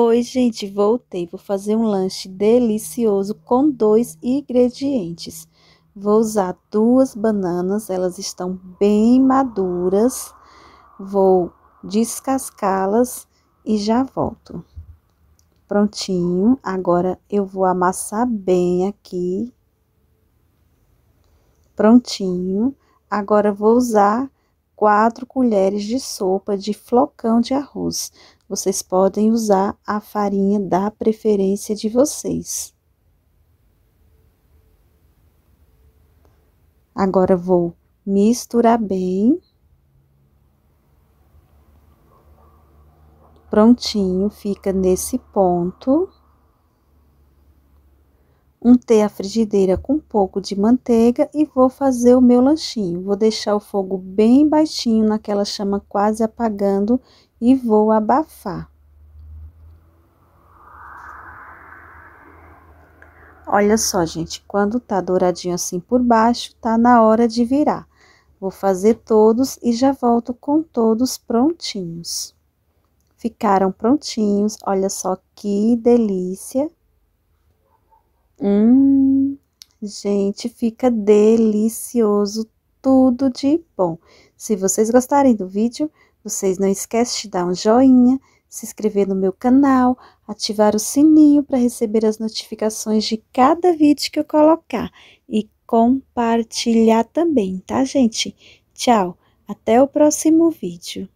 Oi, gente, voltei. Vou fazer um lanche delicioso com dois ingredientes. Vou usar duas bananas, elas estão bem maduras. Vou descascá-las e já volto. Prontinho, agora eu vou amassar bem aqui. Prontinho, agora vou usar quatro colheres de sopa de flocão de arroz vocês podem usar a farinha da preferência de vocês. Agora vou misturar bem. Prontinho, fica nesse ponto. Untei a frigideira com um pouco de manteiga e vou fazer o meu lanchinho. Vou deixar o fogo bem baixinho, naquela chama quase apagando, e vou abafar. Olha só, gente, quando tá douradinho assim por baixo, tá na hora de virar. Vou fazer todos e já volto com todos prontinhos. Ficaram prontinhos, olha só que delícia. Hum, gente, fica delicioso, tudo de bom. Se vocês gostarem do vídeo, vocês não esquecem de dar um joinha, se inscrever no meu canal, ativar o sininho para receber as notificações de cada vídeo que eu colocar e compartilhar também, tá, gente? Tchau, até o próximo vídeo.